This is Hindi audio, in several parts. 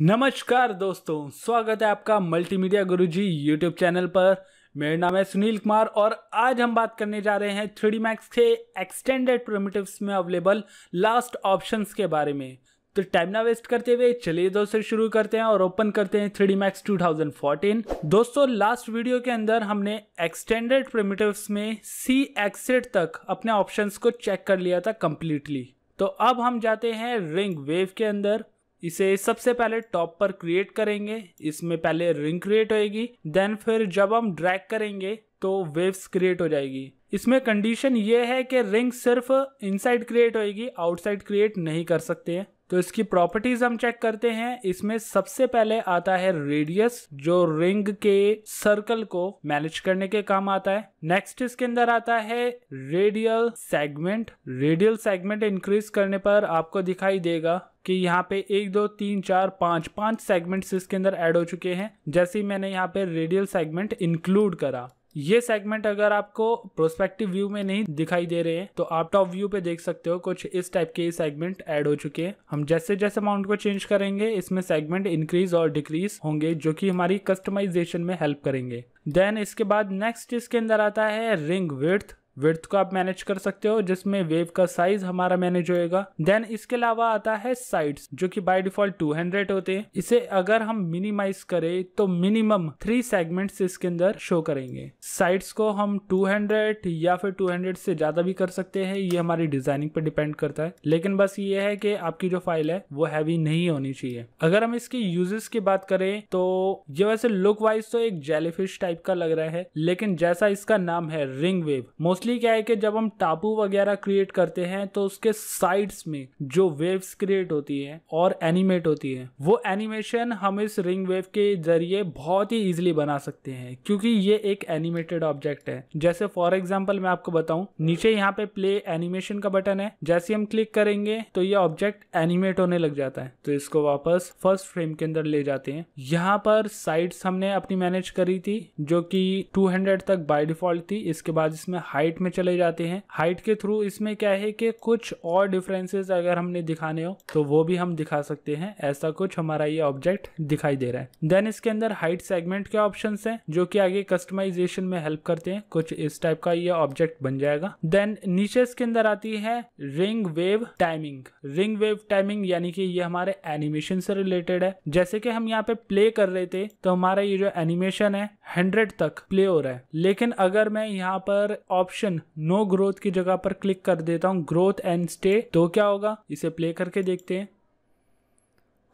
नमस्कार दोस्तों स्वागत है आपका मल्टीमीडिया गुरुजी यूट्यूब चैनल पर मेरा नाम है सुनील कुमार और आज हम बात करने जा रहे हैं थ्री मैक्स के एक्सटेंडेड प्रोमिटिव्स में अवेलेबल लास्ट ऑप्शंस के बारे में तो टाइम ना वेस्ट करते हुए चलिए दोस्तों शुरू करते हैं और ओपन करते हैं थ्री मैक्स 2014 दोस्तों लास्ट वीडियो के अंदर हमने एक्सटेंडेड प्रोमिटिव्स में सी एक्सेट तक अपने ऑप्शन को चेक कर लिया था कंप्लीटली तो अब हम जाते हैं रिंग वेव के अंदर इसे सबसे पहले टॉप पर क्रिएट करेंगे इसमें पहले रिंग क्रिएट होएगी देन फिर जब हम ड्रैग करेंगे तो वेव्स क्रिएट हो जाएगी इसमें कंडीशन ये है कि रिंग सिर्फ इनसाइड क्रिएट होएगी आउटसाइड क्रिएट नहीं कर सकते हैं तो इसकी प्रॉपर्टीज हम चेक करते हैं इसमें सबसे पहले आता है रेडियस जो रिंग के सर्कल को मैनेज करने के काम आता है नेक्स्ट इसके अंदर आता है radial segment radial segment increase करने पर आपको दिखाई देगा कि यहाँ पे एक दो तीन चार पांच पांच सेगमेंट्स इसके अंदर ऐड हो चुके हैं जैसे ही मैंने यहाँ पे रेडियल सेगमेंट इंक्लूड करा ये सेगमेंट अगर आपको प्रोस्पेक्टिव व्यू में नहीं दिखाई दे रहे हैं तो आप टॉप व्यू पे देख सकते हो कुछ इस टाइप के सेगमेंट ऐड हो चुके हैं हम जैसे जैसे अमाउंट को चेंज करेंगे इसमें सेगमेंट इंक्रीज और डिक्रीज होंगे जो कि हमारी कस्टमाइजेशन में हेल्प करेंगे देन इसके बाद नेक्स्ट इसके अंदर आता है रिंग विथ विर्थ को आप मैनेज कर सकते हो जिसमें वेव का साइज हमारा मैनेज होएगा देन इसके अलावा आता है साइड्स जो कि बाय डिफॉल्ट 200 होते हैं इसे अगर हम मिनिमाइज करें तो मिनिमम थ्री सेगमेंट्स इसके अंदर शो करेंगे साइड्स को हम 200 या फिर 200 से ज्यादा भी कर सकते हैं ये हमारी डिजाइनिंग पर डिपेंड करता है लेकिन बस ये है कि आपकी जो फाइल है वो हैवी नहीं होनी चाहिए अगर हम इसके यूजेस की बात करें तो ये वैसे लुक वाइज तो एक जेलीफिश टाइप का लग रहा है लेकिन जैसा इसका नाम है रिंग वेव मोस्टली मोस्टली क्या है कि जब हम टापू वगैरह क्रिएट करते हैं तो उसके साइड्स में जो वेव्स क्रिएट होती है और एनिमेट होती है वो एनिमेशन हम इस रिंग वेव के जरिए बहुत ही इजिली बना सकते हैं क्योंकि ये एक एनिमेटेड ऑब्जेक्ट है जैसे फॉर एग्जाम्पल मैं आपको बताऊं नीचे यहाँ पे प्ले एनिमेशन का बटन है जैसे हम क्लिक करेंगे तो ये ऑब्जेक्ट एनिमेट होने लग जाता है तो इसको वापस फर्स्ट फ्रेम के अंदर ले जाते हैं यहाँ पर साइड्स हमने अपनी मैनेज करी थी जो कि 200 तक बाय डिफॉल्ट थी इसके बाद इसमें हाइट हाइट में चले जाते हैं हाइट के थ्रू इसमें क्या है कि कुछ और डिफरेंसेस अगर हमने दिखाने हो तो वो भी हम दिखा सकते हैं ऐसा कुछ हमारा ये ऑब्जेक्ट दिखाई दे रहा है देन इसके अंदर हाइट सेगमेंट के ऑप्शन है जो की आगे कस्टमाइजेशन में हेल्प करते हैं कुछ इस टाइप का ये ऑब्जेक्ट बन जाएगा देन नीचे इसके अंदर आती है ring wave timing ring wave timing यानी कि ये हमारे एनिमेशन से रिलेटेड है जैसे कि हम यहाँ पे प्ले कर रहे थे तो हमारा ये जो एनिमेशन है 100 तक प्ले हो रहा है लेकिन अगर मैं यहाँ पर ऑप्शन ऑप्शन नो ग्रोथ की जगह पर क्लिक कर देता हूँ ग्रोथ एंड स्टे तो क्या होगा इसे प्ले करके देखते हैं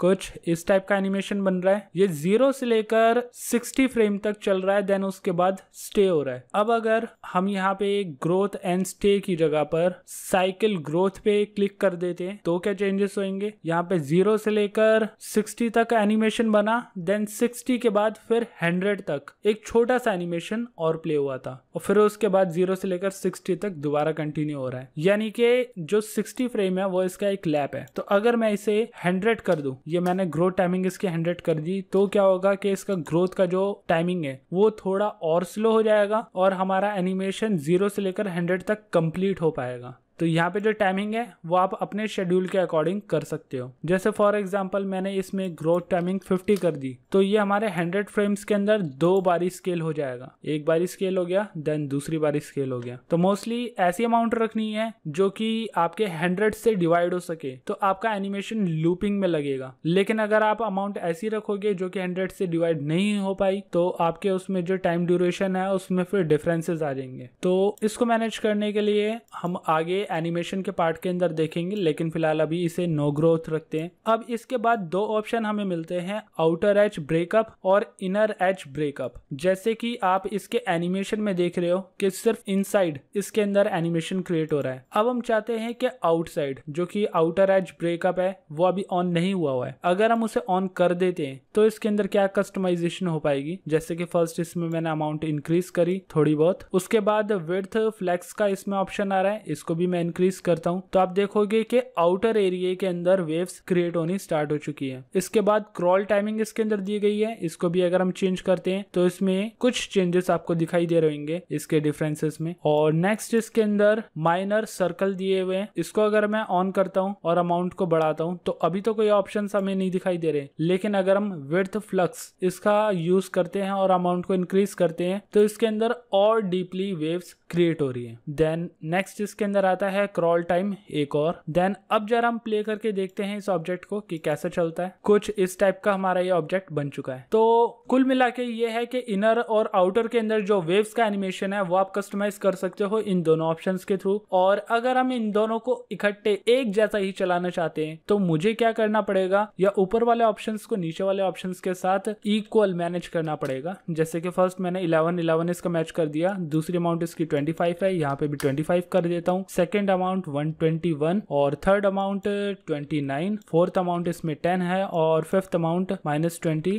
कुछ इस टाइप का एनिमेशन बन रहा है ये जीरो से लेकर सिक्सटी फ्रेम तक चल रहा है देन उसके बाद स्टे हो रहा है अब अगर हम यहाँ पे ग्रोथ एंड स्टे की जगह पर साइकिल ग्रोथ पे क्लिक कर देते हैं तो क्या चेंजेस होंगे यहाँ पे जीरो से लेकर सिक्सटी तक एनिमेशन बना देन सिक्सटी के बाद फिर हंड्रेड तक एक छोटा सा एनिमेशन और प्ले हुआ था और फिर उसके बाद जीरो से लेकर सिक्सटी तक दोबारा कंटिन्यू हो रहा है यानी कि जो सिक्सटी फ्रेम है वो इसका एक लैप है तो अगर मैं इसे हंड्रेड कर दू ये मैंने ग्रोथ टाइमिंग इसकी हंड्रेड कर दी तो क्या होगा कि इसका ग्रोथ का जो टाइमिंग है वो थोड़ा और स्लो हो जाएगा और हमारा एनिमेशन जीरो से लेकर हंड्रेड तक कंप्लीट हो पाएगा तो यहाँ पे जो टाइमिंग है वो आप अपने शेड्यूल के अकॉर्डिंग कर सकते हो जैसे फॉर एग्जाम्पल मैंने इसमें ग्रोथ टाइमिंग 50 कर दी तो ये हमारे 100 फ्रेम्स के अंदर दो बारी स्केल हो जाएगा एक बारी स्केल हो गया देन दूसरी बारी स्केल हो गया तो मोस्टली ऐसी अमाउंट रखनी है जो कि आपके हंड्रेड से डिवाइड हो सके तो आपका एनिमेशन लूपिंग में लगेगा लेकिन अगर आप अमाउंट ऐसी रखोगे जो कि हंड्रेड से डिवाइड नहीं हो पाई तो आपके उसमें जो टाइम ड्यूरेशन है उसमें फिर डिफरेंसेस आ जाएंगे तो इसको मैनेज करने के लिए हम आगे एनिमेशन के पार्ट के अंदर देखेंगे लेकिन फिलहाल अभी इसे नो ग्रोथ रखते हैं अब इसके बाद दो ऑप्शन हमें मिलते हैं आउटर एच ब्रेकअप और इनर एच ब्रेकअप जैसे कि आप इसके एनिमेशन में देख रहे हो कि सिर्फ इनसाइड इसके अंदर एनिमेशन क्रिएट हो रहा है अब हम चाहते हैं कि आउटसाइड जो कि आउटर एच ब्रेकअप है वो अभी ऑन नहीं हुआ हुआ है अगर हम उसे ऑन कर देते हैं तो इसके अंदर क्या कस्टमाइजेशन हो पाएगी जैसे कि फर्स्ट इसमें मैंने अमाउंट इंक्रीज करी थोड़ी बहुत उसके बाद विर्थ फ्लैक्स का इसमें ऑप्शन आ रहा है इसको भी मैं इंक्रीज करता हूँ तो आप देखोगे कि आउटर एरिया के अंदर वेव्स क्रिएट होनी स्टार्ट हो चुकी है इसके बाद क्रॉल टाइमिंग इसके अंदर दी गई है इसको भी अगर हम चेंज करते हैं तो इसमें कुछ चेंजेस आपको दिखाई दे रहेंगे इसके डिफरेंसेस में और नेक्स्ट इसके अंदर माइनर सर्कल दिए हुए हैं इसको अगर मैं ऑन करता हूँ और अमाउंट को बढ़ाता हूँ तो अभी तो कोई ऑप्शन हमें नहीं दिखाई दे रहे लेकिन अगर हम विथ फ्लक्स इसका यूज करते हैं और अमाउंट को इंक्रीज करते हैं तो इसके अंदर और डीपली वेव्स क्रिएट हो रही है देन नेक्स्ट इसके अंदर आता जाता है क्रॉल टाइम एक और देन अब जरा हम प्ले करके देखते हैं इस ऑब्जेक्ट को कि कैसे चलता है कुछ इस टाइप का हमारा ये ऑब्जेक्ट बन चुका है तो कुल मिला के ये है कि इनर और आउटर के अंदर जो वेव्स का एनिमेशन है वो आप कस्टमाइज कर सकते हो इन दोनों ऑप्शन के थ्रू और अगर हम इन दोनों को इकट्ठे एक जैसा ही चलाना चाहते हैं तो मुझे क्या करना पड़ेगा या ऊपर वाले ऑप्शन को नीचे वाले ऑप्शन के साथ इक्वल मैनेज करना पड़ेगा जैसे कि फर्स्ट मैंने इलेवन इलेवन इसका मैच कर दिया दूसरी अमाउंट इसकी ट्वेंटी है यहाँ पे भी ट्वेंटी कर देता हूँ सेकेंड सेकेंड अमाउंट 121 और थर्ड अमाउंट 29 फोर्थ अमाउंट इसमें 10 है और फिफ्थ अमाउंट माइनस ट्वेंटी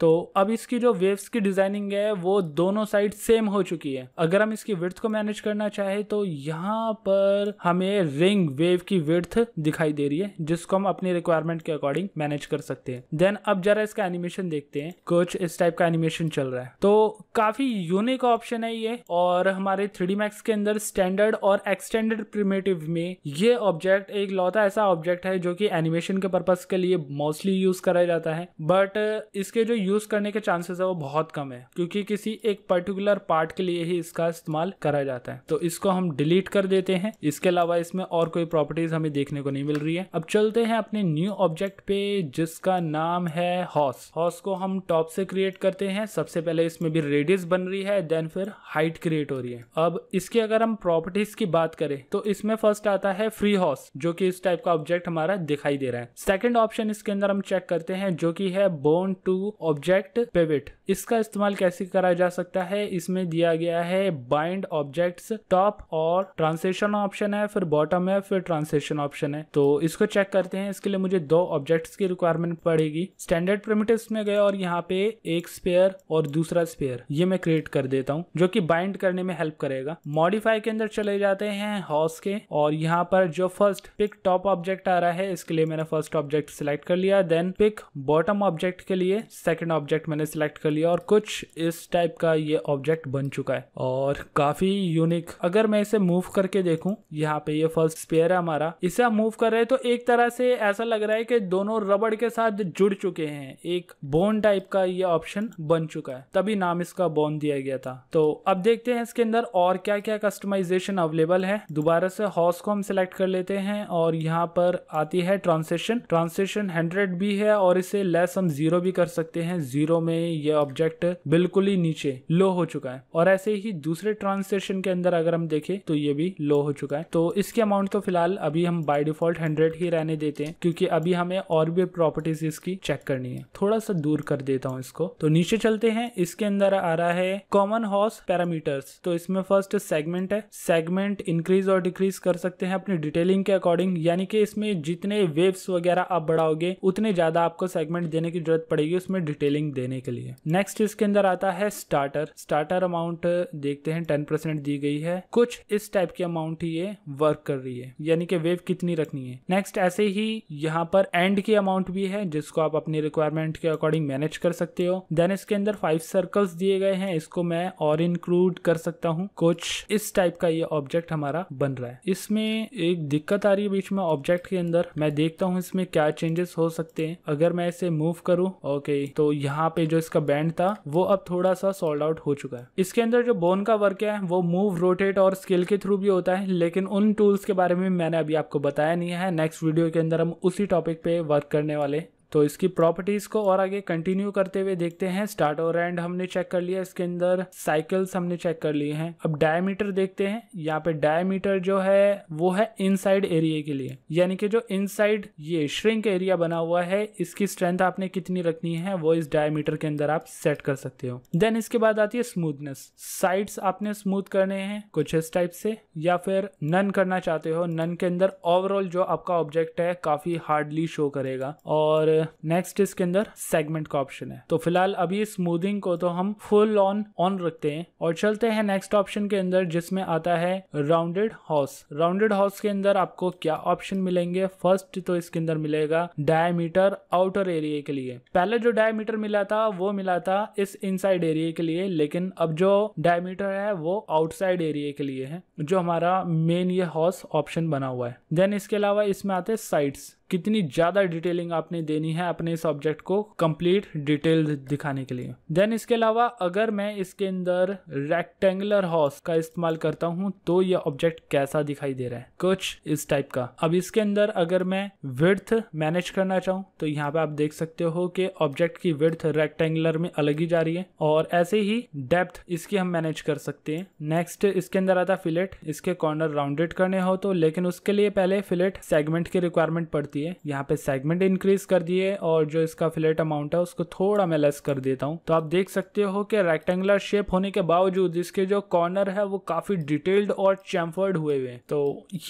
तो अब इसकी जो वेव्स की डिजाइनिंग है वो दोनों साइड सेम हो चुकी है अगर हम इसकी विर्थ को मैनेज करना चाहे तो यहाँ पर हमें रिंग वेव की विर्थ दिखाई दे रही है जिसको हम अपनी रिक्वायरमेंट के अकॉर्डिंग मैनेज कर सकते हैं देन अब जरा इसका एनिमेशन देखते हैं कुछ इस टाइप का एनिमेशन चल रहा है तो काफी यूनिक ऑप्शन है ये और हमारे थ्री मैक्स के अंदर स्टैंडर्ड और एक्सटेंडेड वर्ल्ड प्रिमेटिव में ये ऑब्जेक्ट एक लौता ऐसा ऑब्जेक्ट है जो कि एनिमेशन के पर्पज के लिए मोस्टली यूज करा जाता है बट इसके जो यूज करने के चांसेस है वो बहुत कम है क्योंकि किसी एक पर्टिकुलर पार्ट के लिए ही इसका इस्तेमाल करा जाता है तो इसको हम डिलीट कर देते हैं इसके अलावा इसमें और कोई प्रॉपर्टीज हमें देखने को नहीं मिल रही है अब चलते हैं अपने न्यू ऑब्जेक्ट पे जिसका नाम है हॉस हॉस को हम टॉप से क्रिएट करते हैं सबसे पहले इसमें भी रेडियस बन रही है देन फिर हाइट क्रिएट हो रही है अब इसकी अगर हम प्रॉपर्टीज की बात करें तो इसमें फर्स्ट आता है फ्री हॉर्स जो कि इस टाइप का ऑब्जेक्ट हमारा दिखाई दे रहा है सेकंड ऑप्शन इसके अंदर हम चेक करते हैं जो कि है बोन टू ऑब्जेक्ट पेविट इसका इस्तेमाल कैसे करा जा सकता है इसमें दिया गया है बाइंड ऑब्जेक्ट्स टॉप और ट्रांसलेशन ऑप्शन है फिर बॉटम है फिर ट्रांसलेशन ऑप्शन है तो इसको चेक करते हैं इसके लिए मुझे दो ऑब्जेक्ट्स की रिक्वायरमेंट पड़ेगी स्टैंडर्ड प्रिमिटिव्स में गए और यहाँ पे एक स्पेयर और दूसरा स्पेयर ये मैं क्रिएट कर देता हूँ जो कि बाइंड करने में हेल्प करेगा मॉडिफाई के अंदर चले जाते हैं हॉर्स के और यहाँ पर जो फर्स्ट पिक टॉप ऑब्जेक्ट आ रहा है इसके लिए मैंने फर्स्ट ऑब्जेक्ट सिलेक्ट कर लिया देन पिक बॉटम ऑब्जेक्ट के लिए सेकेंड ऑब्जेक्ट मैंने सिलेक्ट कर लिया और कुछ इस टाइप का ये ऑब्जेक्ट बन चुका है और काफी यूनिक अगर मैं इसे मूव करके देखूं यहाँ पे ये फर्स्ट स्पेयर है हमारा इसे हम मूव कर रहे हैं तो एक तरह से ऐसा लग रहा है कि दोनों रबड़ के साथ जुड़ चुके हैं एक बोन टाइप का ये ऑप्शन बन चुका है तभी नाम इसका बोन दिया गया था तो अब देखते हैं इसके अंदर और क्या क्या कस्टमाइजेशन अवेलेबल है दोबारा से हॉस को हम सिलेक्ट कर लेते हैं और यहाँ पर आती है ट्रांसेशन ट्रांसेशन हंड्रेड भी है और इसे लेस हम जीरो भी कर सकते हैं जीरो में ये ऑब्जेक्ट बिल्कुल ही नीचे लो हो चुका है और ऐसे ही दूसरे ट्रांसेशन के अंदर अगर हम देखें तो ये भी लो हो चुका है तो इसके अमाउंट तो फिलहाल अभी हम बाय डिफॉल्ट हंड्रेड ही रहने देते हैं क्योंकि अभी हमें और भी प्रॉपर्टीज इसकी चेक करनी है थोड़ा सा दूर कर देता हूँ इसको तो नीचे चलते हैं इसके अंदर आ रहा है कॉमन हॉर्स पैरामीटर्स तो इसमें फर्स्ट सेगमेंट है सेगमेंट इंक्रीज इंक्रीज़ और डिक्रीज़ कर सकते हैं अपनी डिटेलिंग के अकॉर्डिंग यानी कि इसमें जितने वेव्स वगैरह आप बढ़ाओगे उतने ज़्यादा आपको सेगमेंट देने की जरूरत पड़ेगी उसमें डिटेलिंग देने के लिए नेक्स्ट इसके अंदर आता है स्टार्टर स्टार्टर अमाउंट देखते हैं टेन दी गई है कुछ इस टाइप की अमाउंट ही ये वर्क कर रही है यानी कि वेव कितनी रखनी है नेक्स्ट ऐसे ही यहाँ पर एंड की अमाउंट भी है जिसको आप अपनी रिक्वायरमेंट के अकॉर्डिंग मैनेज कर सकते हो देन इसके अंदर फाइव सर्कल्स दिए गए हैं इसको मैं और इंक्लूड कर सकता हूँ कुछ इस टाइप का ये ऑब्जेक्ट हमारा बन रहा है इसमें एक दिक्कत आ रही है बीच में ऑब्जेक्ट के अंदर मैं देखता हूँ इसमें क्या चेंजेस हो सकते हैं अगर मैं इसे मूव करूँ ओके तो यहाँ पे जो इसका बैंड था वो अब थोड़ा सा सॉल्ड आउट हो चुका है इसके अंदर जो बोन का वर्क है वो मूव रोटेट और स्किल के थ्रू भी होता है लेकिन उन टूल्स के बारे में मैंने अभी आपको बताया नहीं है नेक्स्ट वीडियो के अंदर हम उसी टॉपिक पे वर्क करने वाले तो इसकी प्रॉपर्टीज़ को और आगे कंटिन्यू करते हुए देखते हैं स्टार्ट और एंड हमने चेक कर लिया इसके अंदर साइकिल्स हमने चेक कर लिए हैं अब डायमीटर देखते हैं यहाँ पे डायमीटर जो है वो है इनसाइड एरिया के लिए यानी कि जो इनसाइड ये श्रिंक एरिया बना हुआ है इसकी स्ट्रेंथ आपने कितनी रखनी है वो इस डायमीटर के अंदर आप सेट कर सकते हो देन इसके बाद आती है स्मूथनेस साइड्स आपने स्मूथ करने हैं कुछ इस टाइप से या फिर नन करना चाहते हो नन के अंदर ओवरऑल जो आपका ऑब्जेक्ट है काफी हार्डली शो करेगा और नेक्स्ट इसके अंदर सेगमेंट का ऑप्शन है तो फिलहाल अभी स्मूदिंग को तो हम फुल ऑन ऑन रखते हैं और चलते हैं नेक्स्ट ऑप्शन के अंदर जिसमें आता है राउंडेड हाउस राउंडेड हाउस के अंदर आपको क्या ऑप्शन मिलेंगे फर्स्ट तो इसके अंदर मिलेगा डायमीटर आउटर एरिया के लिए पहले जो डायमीटर मिला था वो मिला था इस इनसाइड एरिया के लिए लेकिन अब जो डायमीटर है वो आउटसाइड एरिया के लिए है जो हमारा मेन ये हॉस ऑप्शन बना हुआ है देन इसके अलावा इसमें आते हैं साइड्स कितनी ज़्यादा डिटेलिंग आपने देनी है अपने इस ऑब्जेक्ट को कंप्लीट डिटेल दिखाने के लिए देन इसके अलावा अगर मैं इसके अंदर रेक्टेंगुलर हॉस का इस्तेमाल करता हूँ तो ये ऑब्जेक्ट कैसा दिखाई दे रहा है कुछ इस टाइप का अब इसके अंदर अगर मैं विर्थ मैनेज करना चाहूँ तो यहाँ पे आप देख सकते हो कि ऑब्जेक्ट की विर्थ रेक्टेंगुलर में अलग ही जा रही है और ऐसे ही डेप्थ इसकी हम मैनेज कर सकते हैं नेक्स्ट इसके अंदर आता फिलेट इसके कॉर्नर राउंडेड करने हो तो लेकिन उसके लिए पहले फिलेट सेगमेंट की रिक्वायरमेंट पड़ती सकती है यहाँ पे सेगमेंट इंक्रीज कर दिए और जो इसका फिलेट अमाउंट है उसको थोड़ा मैं लेस कर देता हूँ तो आप देख सकते हो कि रेक्टेंगुलर शेप होने के बावजूद इसके जो कॉर्नर है वो काफी डिटेल्ड और चैम्फर्ड हुए हुए तो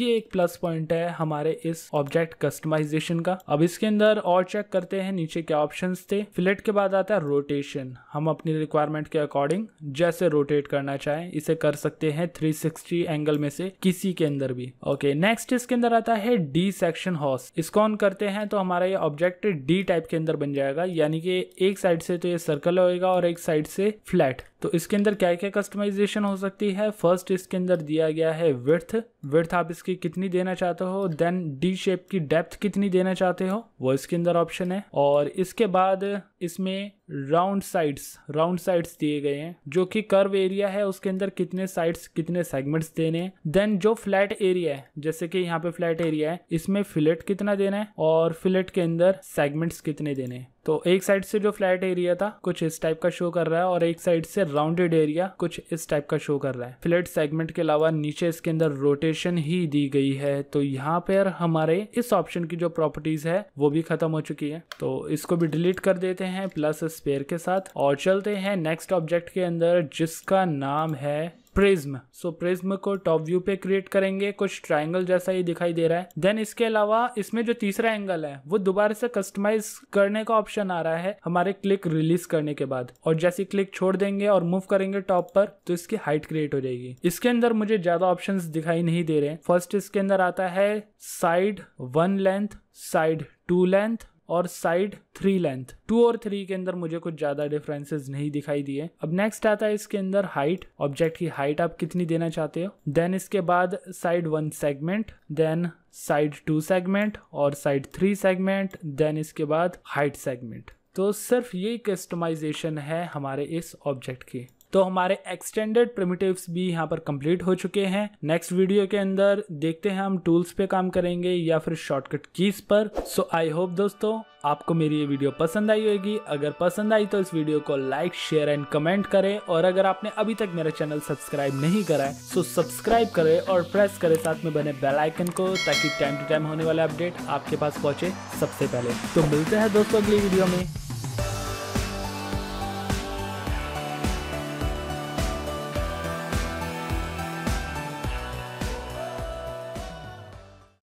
ये एक प्लस पॉइंट है हमारे इस ऑब्जेक्ट कस्टमाइजेशन का अब इसके अंदर और चेक करते हैं नीचे क्या ऑप्शन थे फिलेट के बाद आता है रोटेशन हम अपनी रिक्वायरमेंट के अकॉर्डिंग जैसे रोटेट करना चाहें इसे कर सकते हैं 360 एंगल में से किसी के अंदर भी ओके नेक्स्ट इसके अंदर आता है डी सेक्शन हॉर्स इसको ऑन करते हैं तो हमारा ये ऑब्जेक्ट डी टाइप के अंदर बन जाएगा यानी कि एक साइड से तो ये सर्कल होएगा और एक साइड से फ्लैट तो इसके अंदर क्या क्या कस्टमाइजेशन हो सकती है फर्स्ट इसके अंदर दिया गया है विर्थ विर्थ आप इसकी कितनी देना चाहते हो देन डी शेप की डेप्थ कितनी देना चाहते हो वो इसके अंदर ऑप्शन है और इसके बाद इसमें राउंड साइड्स राउंड साइड्स दिए गए हैं जो कि कर्व एरिया है उसके अंदर कितने साइड्स कितने सेगमेंट्स देने हैं देन जो फ्लैट एरिया है जैसे कि यहाँ पे फ्लैट एरिया है इसमें फिलेट कितना देना है और फिलेट के अंदर सेगमेंट्स कितने देने हैं तो एक साइड से जो फ्लैट एरिया था कुछ इस टाइप का शो कर रहा है और एक साइड से राउंडेड एरिया कुछ इस टाइप का शो कर रहा है फ्लैट सेगमेंट के अलावा नीचे इसके अंदर रोटेशन ही दी गई है तो यहाँ पर हमारे इस ऑप्शन की जो प्रॉपर्टीज है वो भी खत्म हो चुकी है तो इसको भी डिलीट कर देते हैं प्लस स्पेयर के साथ और चलते हैं नेक्स्ट ऑब्जेक्ट के अंदर जिसका नाम है प्रिज्म सो प्रिज्म को टॉप व्यू पे क्रिएट करेंगे कुछ ट्राइंगल जैसा ही दिखाई दे रहा है देन इसके अलावा इसमें जो तीसरा एंगल है वो दोबारा से कस्टमाइज करने का ऑप्शन आ रहा है हमारे क्लिक रिलीज करने के बाद और जैसे क्लिक छोड़ देंगे और मूव करेंगे टॉप पर तो इसकी हाइट क्रिएट हो जाएगी इसके अंदर मुझे ज्यादा ऑप्शन दिखाई नहीं दे रहे फर्स्ट इसके अंदर आता है side one length side two length और साइड थ्री लेंथ टू और थ्री के अंदर मुझे कुछ ज़्यादा डिफरेंसेस नहीं दिखाई दिए अब नेक्स्ट आता है इसके अंदर हाइट ऑब्जेक्ट की हाइट आप कितनी देना चाहते हो देन इसके बाद side one segment then side two segment और साइड थ्री सेगमेंट देन इसके बाद हाइट सेगमेंट तो सिर्फ ये कस्टमाइजेशन है हमारे इस ऑब्जेक्ट की तो हमारे एक्सटेंडेड प्रिमिटिव्स भी यहाँ पर कंप्लीट हो चुके हैं नेक्स्ट वीडियो के अंदर देखते हैं हम टूल्स पे काम करेंगे या फिर शॉर्टकट कीज पर सो आई होप दोस्तों आपको मेरी ये वीडियो पसंद आई होगी अगर पसंद आई तो इस वीडियो को लाइक शेयर एंड कमेंट करें और अगर आपने अभी तक मेरा चैनल सब्सक्राइब नहीं करा है तो सब्सक्राइब करें और प्रेस करें साथ में बने बेल आइकन को ताकि टाइम टू टाइम होने वाले अपडेट आपके पास पहुंचे सबसे पहले तो मिलते हैं दोस्तों अगली वीडियो में